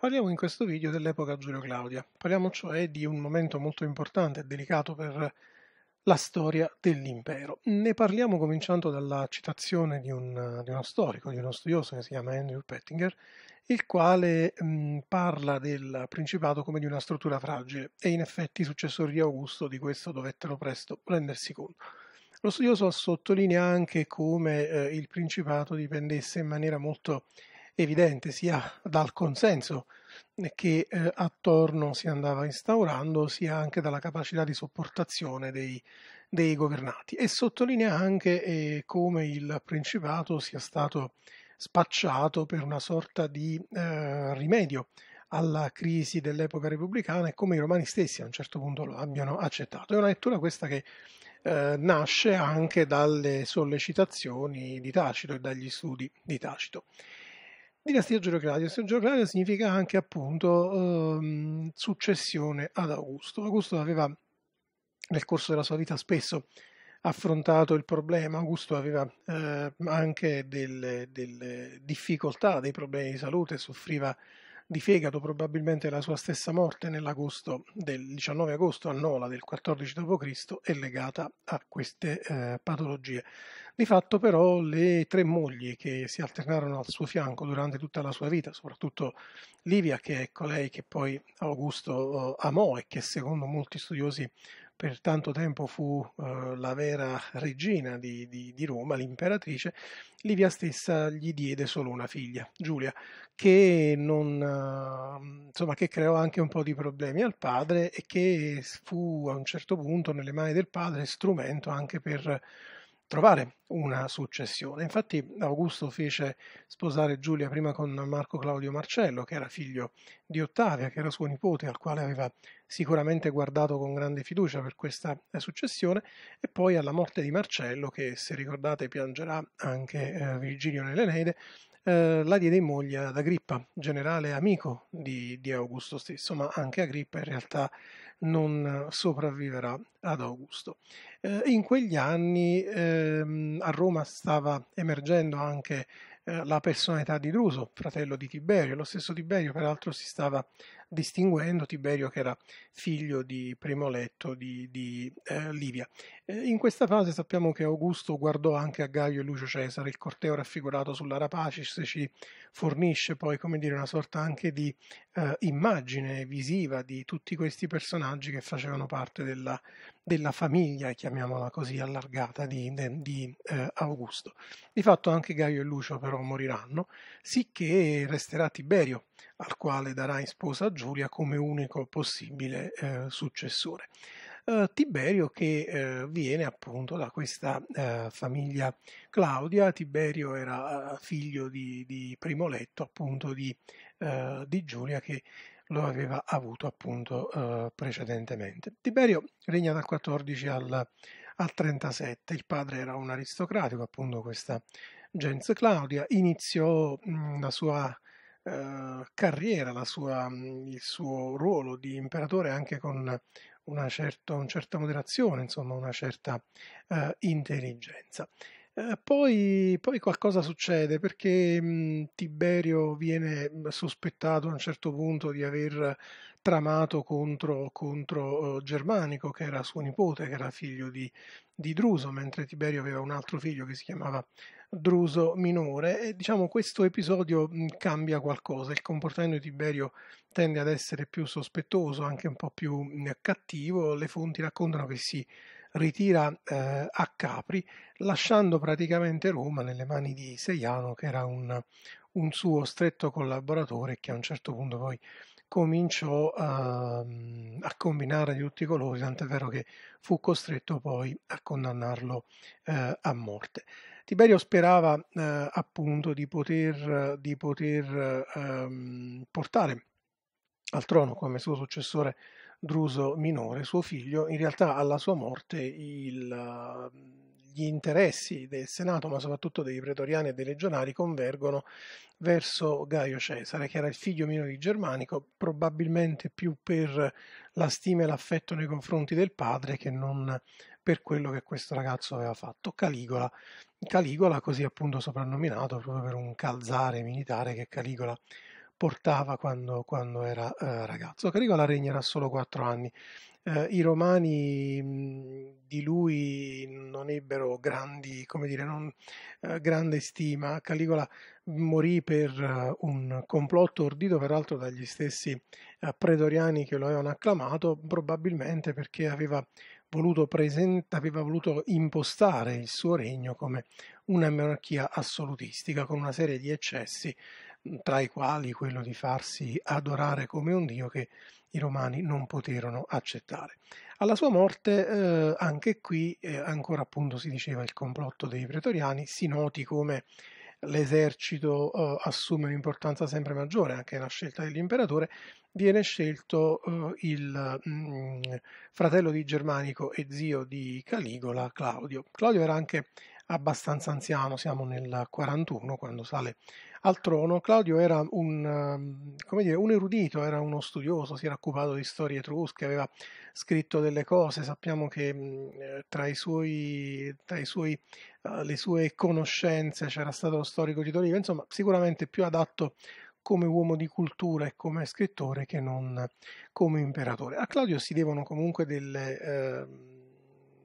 Parliamo in questo video dell'epoca Giulio Claudia, parliamo cioè di un momento molto importante e delicato per la storia dell'impero. Ne parliamo cominciando dalla citazione di, un, di uno storico, di uno studioso che si chiama Andrew Pettinger, il quale mh, parla del principato come di una struttura fragile e in effetti i successori di Augusto di questo dovettero presto rendersi conto. Lo studioso sottolinea anche come eh, il principato dipendesse in maniera molto evidente sia dal consenso che eh, attorno si andava instaurando, sia anche dalla capacità di sopportazione dei, dei governati. E sottolinea anche eh, come il Principato sia stato spacciato per una sorta di eh, rimedio alla crisi dell'epoca repubblicana e come i romani stessi a un certo punto lo abbiano accettato. È una lettura questa che eh, nasce anche dalle sollecitazioni di Tacito e dagli studi di Tacito. Dinastia Gerocratica. Dinastia Gerocratica significa anche appunto ehm, successione ad Augusto. Augusto aveva nel corso della sua vita spesso affrontato il problema, Augusto aveva eh, anche delle, delle, difficoltà, dei problemi di salute, soffriva di fegato, probabilmente la sua stessa morte nell'agosto del 19 agosto a Nola del 14 d.C. è legata a queste eh, patologie. Di fatto però le tre mogli che si alternarono al suo fianco durante tutta la sua vita, soprattutto Livia che è colei che poi Augusto eh, amò e che secondo molti studiosi per tanto tempo fu eh, la vera regina di, di, di, Roma, l'imperatrice, Livia stessa gli diede solo una figlia, Giulia, che, non, eh, insomma, che creò anche un po' di problemi al padre e che fu a un certo punto nelle mani del padre strumento anche per trovare una successione. Infatti Augusto fece sposare Giulia prima con Marco Claudio Marcello, che era figlio di Ottavia, che era suo nipote, al quale aveva sicuramente guardato con grande fiducia per questa successione, e poi alla morte di Marcello, che se ricordate piangerà anche eh, Virgilio nell'Eneide, eh, la diede in moglie ad Agrippa, generale amico di, di Augusto stesso, ma anche Agrippa in realtà non sopravviverà ad Augusto. Eh, in quegli anni ehm, a Roma stava emergendo anche eh, la personalità di Druso, fratello di Tiberio, lo stesso Tiberio peraltro si stava distinguendo, Tiberio che era figlio di Primoletto di, di eh, Livia. Eh, in questa fase sappiamo che Augusto guardò anche a Gaio e Lucio Cesare, il corteo raffigurato sulla Rapacis ci fornisce poi come dire, una sorta anche di eh, immagine visiva di tutti questi personaggi che facevano parte della, della famiglia, chiamiamola così, allargata di, di eh, Augusto. Di fatto anche Gaio e Lucio però moriranno, sicché resterà Tiberio, al quale darà in sposa Giulia come unico possibile eh, successore eh, Tiberio che eh, viene appunto da questa eh, famiglia Claudia. Tiberio era eh, figlio di, di Primoletto, appunto di, eh, di, Giulia che lo aveva avuto appunto eh, precedentemente. Tiberio regna dal 14 al, al 37, il padre era un aristocratico, appunto questa Gens Claudia, iniziò mh, mm, la sua eh, carriera, sua, mm, il suo ruolo di imperatore anche con una, certo, una certa moderazione, insomma una certa eh, intelligenza. Eh, poi, poi, qualcosa succede perché mh, mm, Tiberio viene mm, sospettato a un certo punto di aver tramato contro, contro uhm, Germanico, che era suo nipote, che era figlio di, di Druso, mentre Tiberio aveva un altro figlio che si chiamava Druso minore e diciamo questo episodio mhmm, cambia qualcosa, il comportamento di Tiberio tende ad essere più sospettoso, anche un po' più mhmm, cattivo, le fonti raccontano che si ritira eh, a Capri lasciando praticamente Roma nelle mani di Seiano che era un, un suo stretto collaboratore che a un certo punto poi cominciò a, mm, a, combinare di tutti i colori, tant'è vero che fu costretto poi a condannarlo eh, a morte. Tiberio sperava eh, appunto di poter, di poter ehm, portare al trono come suo successore Druso minore, suo figlio, in realtà alla sua morte il gli interessi del Senato, ma soprattutto dei pretoriani e dei legionari, convergono verso Gaio Cesare, che era il figlio minore di Germanico, probabilmente più per la stima e l'affetto nei confronti del padre che non per quello che questo ragazzo aveva fatto. Caligola, Caligola così appunto soprannominato proprio per un calzare militare che Caligola portava quando, quando era eh, ragazzo. Caligola regnerà solo quattro anni, eh, i romani mhmm, di lui non ebbero grandi, come dire, non, eh, grande stima. Caligola morì per uh, un complotto ordito peraltro dagli stessi uh, eh, pretoriani che lo avevano acclamato, probabilmente perché aveva voluto, present- aveva voluto impostare il suo regno come una monarchia assolutistica, con una serie di eccessi, tra i quali quello di farsi adorare come un dio che i romani non poterono accettare. Alla sua morte, eh, anche qui, eh, ancora appunto si diceva il complotto dei pretoriani, si noti come l'esercito eh, assume un'importanza sempre maggiore, anche la scelta dell'imperatore, viene scelto eh, il mh, mm, fratello di Germanico e zio di Caligola, Claudio. Claudio era anche abbastanza anziano, siamo nel 41 quando sale al trono. Claudio era un, ehm, dire, un, erudito, era uno studioso, si era occupato di storie etrusche, aveva scritto delle cose, sappiamo che eh, tra, suoi, tra suoi, eh, le sue conoscenze c'era stato lo storico di Torino, insomma sicuramente più adatto come uomo di cultura e come scrittore che non come imperatore. A Claudio si devono comunque delle... Eh,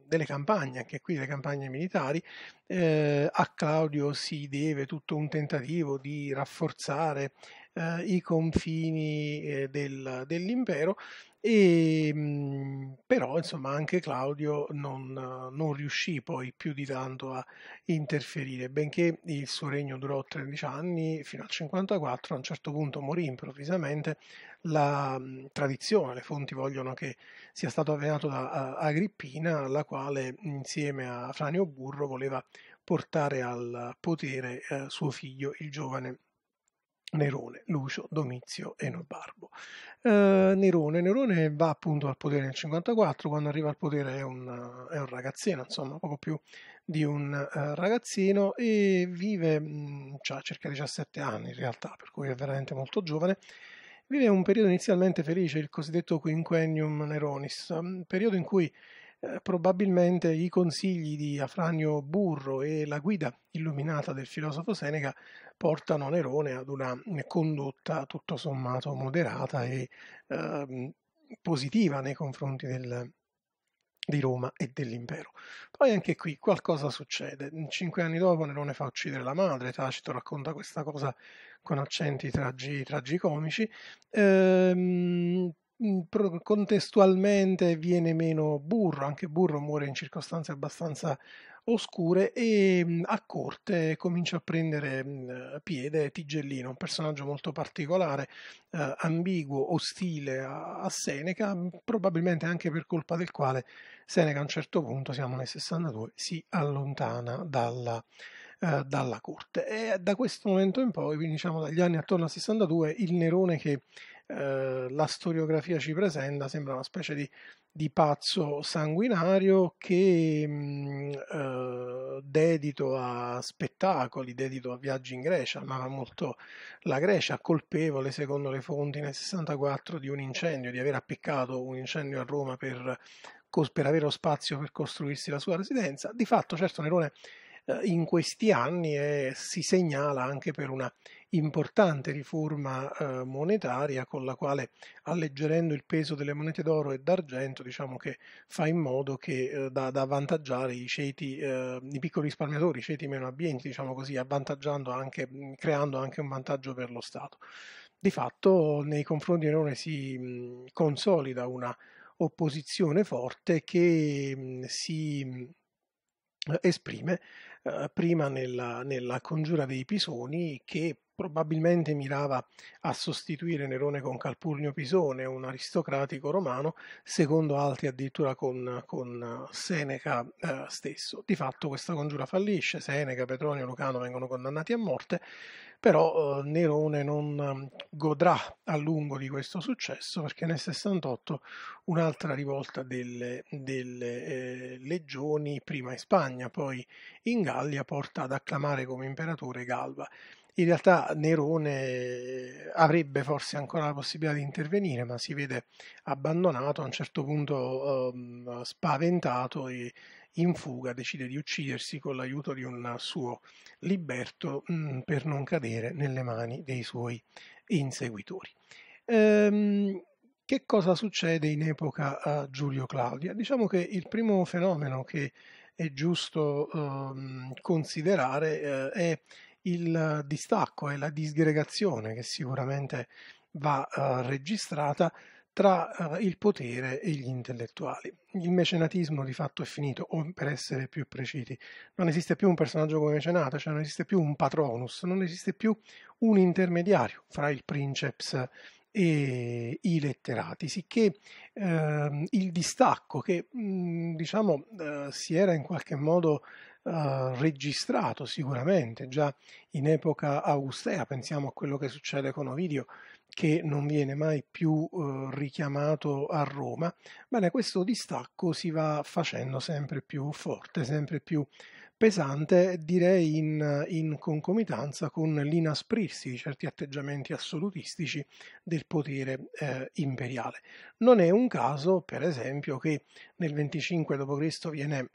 delle campagne, anche qui le campagne militari, eh, a Claudio si deve tutto un tentativo di rafforzare eh, i confini eh, del, dell'impero, e, mh, mm, però insomma anche Claudio non, non, riuscì poi più di tanto a interferire, benché il suo regno durò 13 anni fino al 54, a un certo punto morì improvvisamente la mm, tradizione, le fonti vogliono che sia stato avvenato da Agrippina, la quale insieme a Franio Burro voleva portare al potere eh, suo figlio, il giovane Nerone, Lucio, Domizio e Norbarbo. Eh, Nerone. Nerone va appunto al potere nel 54, quando arriva al potere è un, è un ragazzino, insomma poco più di un eh, ragazzino e vive, mh, mm, cioè, circa 17 anni in realtà, per cui è veramente molto giovane, Vive un periodo inizialmente felice, il cosiddetto quinquennium Neronis, periodo in cui eh, probabilmente i consigli di Afranio Burro e la guida illuminata del filosofo Seneca portano Nerone ad una condotta tutto sommato moderata e eh, positiva nei confronti del, di Roma e dell'impero. Poi anche qui qualcosa succede. Cinque anni dopo Nerone fa uccidere la madre, Tacito racconta questa cosa con accenti tragi, tragicomici. Ehm, mm, contestualmente viene meno Burro, anche Burro muore in circostanze abbastanza oscure e mm, a corte comincia a prendere mm, piede Tigellino, un personaggio molto particolare, eh, ambiguo, ostile a, a, Seneca, mm, probabilmente anche per colpa del quale Seneca a un certo punto, siamo nel 62, si allontana dalla, eh, dalla corte. E da questo momento in poi, quindi diciamo dagli anni attorno al 62, il Nerone che eh, la storiografia ci presenta, sembra una specie di, di pazzo sanguinario che mh, mm, eh, dedito a spettacoli, dedito a viaggi in Grecia, amava molto la Grecia, colpevole secondo le fonti nel 64 di un incendio, di aver appiccato un incendio a Roma per, per avere lo spazio per costruirsi la sua residenza. Di fatto, certo, Nerone eh, in questi anni e si segnala anche per una importante riforma eh, monetaria con la quale alleggerendo il peso delle monete d'oro e d'argento diciamo che fa in modo che, eh, da, da, avvantaggiare i ceti, eh, i piccoli risparmiatori, i ceti meno abbienti diciamo così, avvantaggiando anche, mm, creando anche un vantaggio per lo Stato. Di fatto nei confronti di Nerone si mh, mm, consolida una opposizione forte che mh, mm, si esprime eh, prima nella, nella congiura dei Pisoni che probabilmente mirava a sostituire Nerone con Calpurnio Pisone, un aristocratico romano, secondo altri addirittura con, con eh, Seneca eh, stesso. Di fatto questa congiura fallisce, Seneca, Petronio Lucano vengono condannati a morte, però eh, Nerone non ehm, godrà a lungo di questo successo perché nel 68 un'altra rivolta delle, delle eh, legioni, prima in Spagna, poi in Gallia, porta ad acclamare come imperatore Galba. In realtà Nerone eh, avrebbe forse ancora la possibilità di intervenire, ma si vede abbandonato, a un certo punto eh, spaventato e in fuga decide di uccidersi con l'aiuto di un suo liberto mh, mm, per non cadere nelle mani dei suoi inseguitori. Ehm, che cosa succede in epoca a eh, Giulio Claudia? Diciamo che il primo fenomeno che è giusto eh, considerare eh, è il distacco è la disgregazione che sicuramente va eh, registrata tra eh, il potere e gli intellettuali. Il mecenatismo di fatto è finito, o per essere più precisi, non esiste più un personaggio come mecenate, cioè non esiste più un patronus, non esiste più un intermediario fra il princeps e i letterati, sicché eh, il distacco che mh, mm, diciamo eh, si era in qualche modo eh, registrato sicuramente già in epoca augustea, pensiamo a quello che succede con Ovidio che non viene mai più eh, richiamato a Roma, bene, questo distacco si va facendo sempre più forte, sempre più pesante, direi in, in, concomitanza con l'inasprirsi di certi atteggiamenti assolutistici del potere eh, imperiale. Non è un caso, per esempio, che nel 25 d.C. viene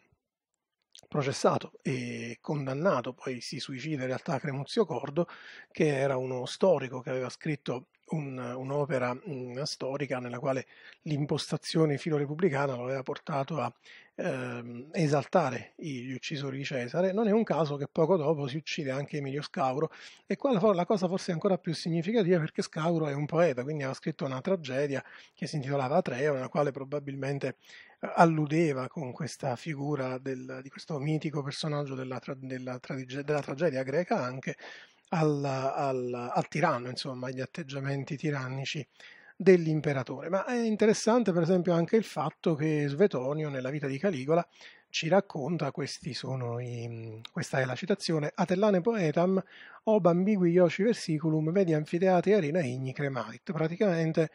processato e condannato, poi si suicida in realtà Cremuzio Cordo, che era uno storico che aveva scritto un, un'opera mh, mm, storica nella quale l'impostazione filorepubblicana lo aveva portato a ehm, esaltare gli uccisori di Cesare. Non è un caso che poco dopo si uccide anche Emilio Scauro e qua la, la cosa forse è ancora più significativa perché Scauro è un poeta, quindi aveva scritto una tragedia che si intitolava Atreo, nella quale probabilmente eh, alludeva con questa figura del, di questo mitico personaggio della, tra, della, tra, della tragedia greca anche al, al, al tiranno, insomma, agli atteggiamenti tirannici dell'imperatore. Ma è interessante per esempio anche il fatto che Svetonio nella vita di Caligola ci racconta, i, questa è la citazione, Atellane poetam ob ambigui ioci versiculum vedi anfiteati arena igni cremarit. Praticamente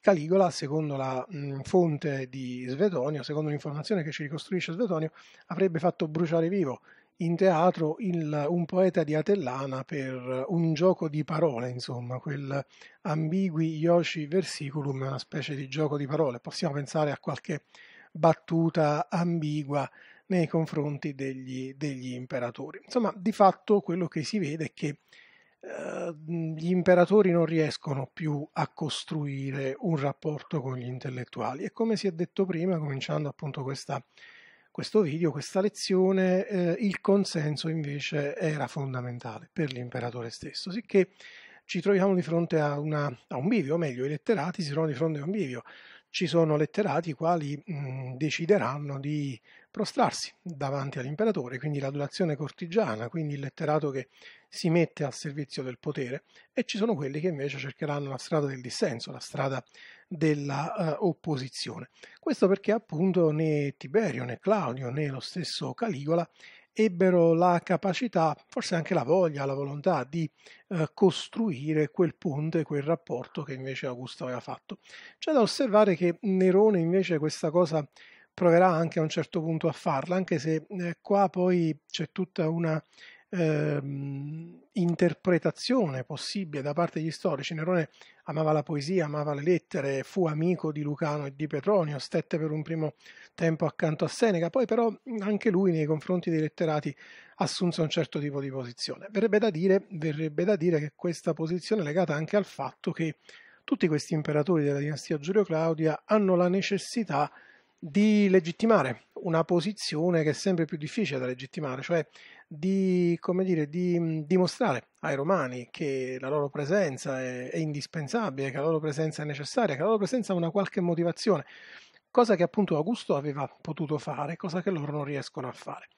Caligola, secondo la mh, fonte di Svetonio, secondo l'informazione che ci ricostruisce Svetonio, avrebbe fatto bruciare vivo in teatro il, un poeta di Atellana per un gioco di parole, insomma, quel ambigui Yoshi versiculum, una specie di gioco di parole. Possiamo pensare a qualche battuta ambigua nei confronti degli, degli imperatori. Insomma, di fatto quello che si vede è che eh, gli imperatori non riescono più a costruire un rapporto con gli intellettuali e come si è detto prima, cominciando appunto questa questo video, questa lezione, eh, il consenso invece era fondamentale per l'imperatore stesso, sicché ci troviamo di fronte a, una, a un bivio, o meglio, i letterati si trovano di fronte a un bivio. Ci sono letterati i quali mh, decideranno di prostrarsi davanti all'imperatore, quindi l'adulazione cortigiana, quindi il letterato che si mette al servizio del potere e ci sono quelli che invece cercheranno la strada del dissenso, la strada dell'opposizione. Eh, uh, Questo perché appunto né Tiberio né Claudio né lo stesso Caligola ebbero la capacità, forse anche la voglia, la volontà di eh, costruire quel ponte, quel rapporto che invece Augusto aveva fatto. C'è da osservare che Nerone invece questa cosa proverà anche a un certo punto a farla, anche se eh, qua poi c'è tutta una ehm, interpretazione possibile da parte degli storici. Nerone amava la poesia, amava le lettere, fu amico di Lucano e di Petronio, stette per un primo tempo accanto a Seneca, poi però anche lui nei confronti dei letterati assunse un certo tipo di posizione. Verrebbe da dire, verrebbe da dire che questa posizione è legata anche al fatto che tutti questi imperatori della dinastia Giulio-Claudia hanno la necessità di legittimare una posizione che è sempre più difficile da legittimare, cioè di, come dire, di dimostrare ai romani che la loro presenza è, è indispensabile, che la loro presenza è necessaria, che la loro presenza ha una qualche motivazione, cosa che appunto Augusto aveva potuto fare, cosa che loro non riescono a fare.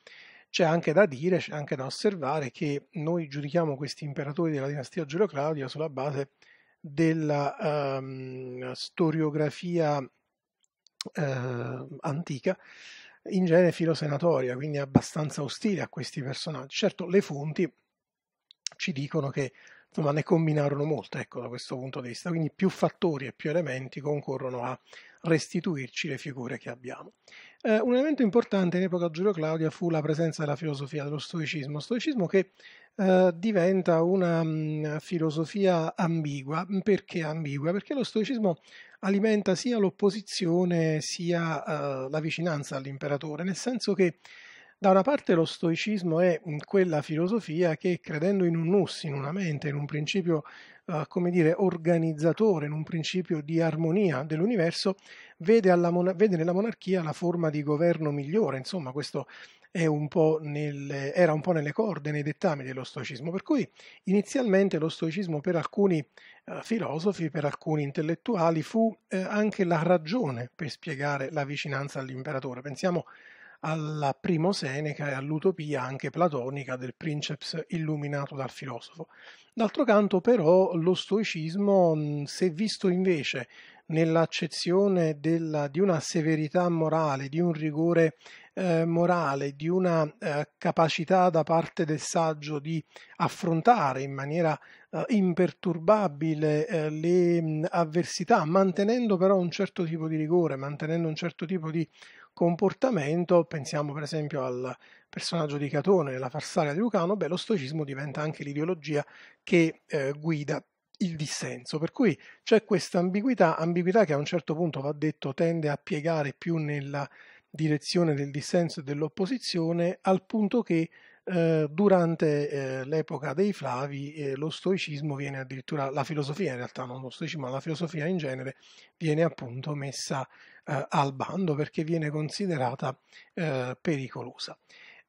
C'è anche da dire, c'è anche da osservare che noi giudichiamo questi imperatori della dinastia Giulio Claudia sulla base della um, storiografia uh, antica in genere filosenatoria, quindi abbastanza ostile a questi personaggi. Certo, le fonti ci dicono che insomma, ne combinarono molto ecco, da questo punto di vista, quindi più fattori e più elementi concorrono a restituirci le figure che abbiamo. Eh, un elemento importante in epoca Giulio Claudia fu la presenza della filosofia dello stoicismo, stoicismo che eh, diventa una mh, mm, filosofia ambigua. Perché ambigua? Perché lo stoicismo alimenta sia l'opposizione sia eh, la vicinanza all'imperatore, nel senso che da una parte lo stoicismo è quella filosofia che credendo in un nus, in una mente, in un principio eh, come dire organizzatore, in un principio di armonia dell'universo, vede, vede nella monarchia la forma di governo migliore, insomma questo un nelle, era un po' nelle corde, nei dettami dello stoicismo, per cui inizialmente lo stoicismo per alcuni eh, filosofi, per alcuni intellettuali, fu eh, anche la ragione per spiegare la vicinanza all'imperatore. Pensiamo alla primo Seneca e all'utopia anche platonica del princeps illuminato dal filosofo. D'altro canto però lo stoicismo, se visto invece nell'accezione della, di una severità morale, di un rigore eh, morale, di una eh, capacità da parte del saggio di affrontare in maniera eh, imperturbabile eh, le mh, avversità, mantenendo però un certo tipo di rigore, mantenendo un certo tipo di comportamento, pensiamo per esempio al personaggio di Catone nella Farsaria di Lucano, beh, lo stoicismo diventa anche l'ideologia che eh, guida il dissenso, per cui c'è questa ambiguità, ambiguità che a un certo punto va detto tende a piegare più nella direzione del dissenso e dell'opposizione, al punto che eh, durante eh, l'epoca dei Flavi eh, lo stoicismo viene addirittura, la filosofia in realtà, non lo stoicismo, ma la filosofia in genere viene appunto messa eh, al bando perché viene considerata eh, pericolosa.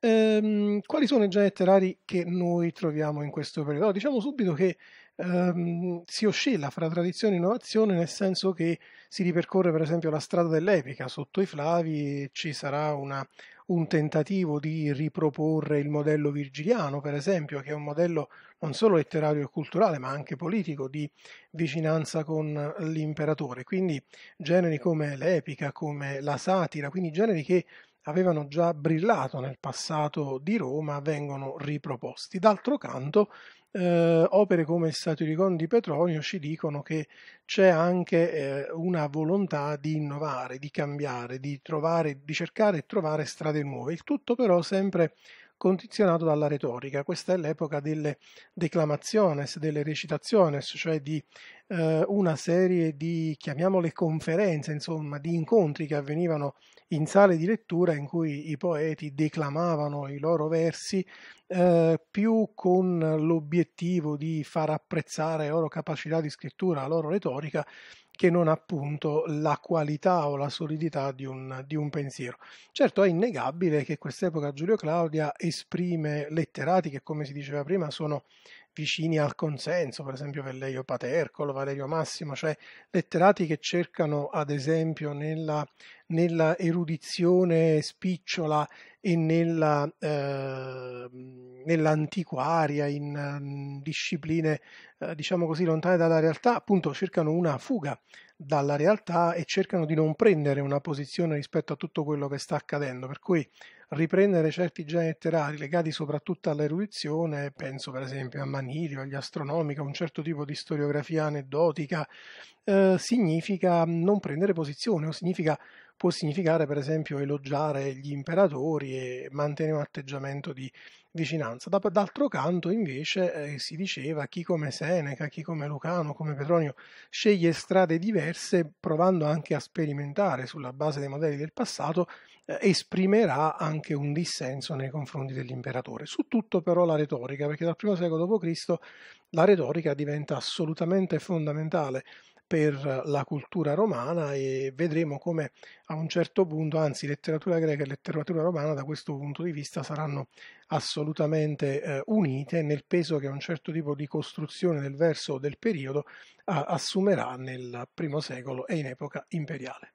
Ehm, quali sono i generi letterari che noi troviamo in questo periodo? Diciamo subito che ehm, si oscilla fra tradizione e innovazione nel senso che si ripercorre per esempio la strada dell'epica, sotto i Flavi ci sarà una, un tentativo di riproporre il modello virgiliano, per esempio, che è un modello non solo letterario e culturale, ma anche politico di vicinanza con l'imperatore. Quindi generi come l'epica, come la satira, quindi generi che avevano già brillato nel passato di Roma, vengono riproposti. D'altro canto, eh, opere come il Satiricon di Petronio ci dicono che c'è anche eh, una volontà di innovare, di cambiare, di, trovare, di cercare e trovare strade nuove, il tutto però sempre condizionato dalla retorica. Questa è l'epoca delle declamazioni, delle recitazioni, cioè di eh, una serie di, chiamiamole conferenze, insomma, di incontri che avvenivano in sale di lettura in cui i poeti declamavano i loro versi eh, più con l'obiettivo di far apprezzare la loro capacità di scrittura, la loro retorica, che non appunto la qualità o la solidità di un, di un pensiero. Certo è innegabile che quest'epoca Giulio Claudia esprime letterati che, come si diceva prima, sono vicini al consenso, per esempio Velleio Patercolo, Valerio Massimo, cioè letterati che cercano ad esempio nella, nella erudizione spicciola e nella, eh, nell'antiquaria, in, in mm, discipline eh, diciamo così lontane dalla realtà, appunto cercano una fuga dalla realtà e cercano di non prendere una posizione rispetto a tutto quello che sta accadendo. Per cui riprendere certi geni letterari legati soprattutto all'erudizione, penso per esempio a Manilio, agli astronomici, a un certo tipo di storiografia aneddotica, eh, significa non prendere posizione o significa può significare per esempio elogiare gli imperatori e mantenere un atteggiamento di vicinanza. D'altro canto invece eh, si diceva chi come Seneca, chi come Lucano, come Petronio sceglie strade diverse provando anche a sperimentare sulla base dei modelli del passato eh, esprimerà anche un dissenso nei confronti dell'imperatore. Su tutto però la retorica, perché dal primo secolo d.C. la retorica diventa assolutamente fondamentale per la cultura romana e vedremo come a un certo punto, anzi letteratura greca e letteratura romana da questo punto di vista saranno assolutamente eh, unite nel peso che un certo tipo di costruzione del verso o del periodo eh, assumerà nel primo secolo e in epoca imperiale.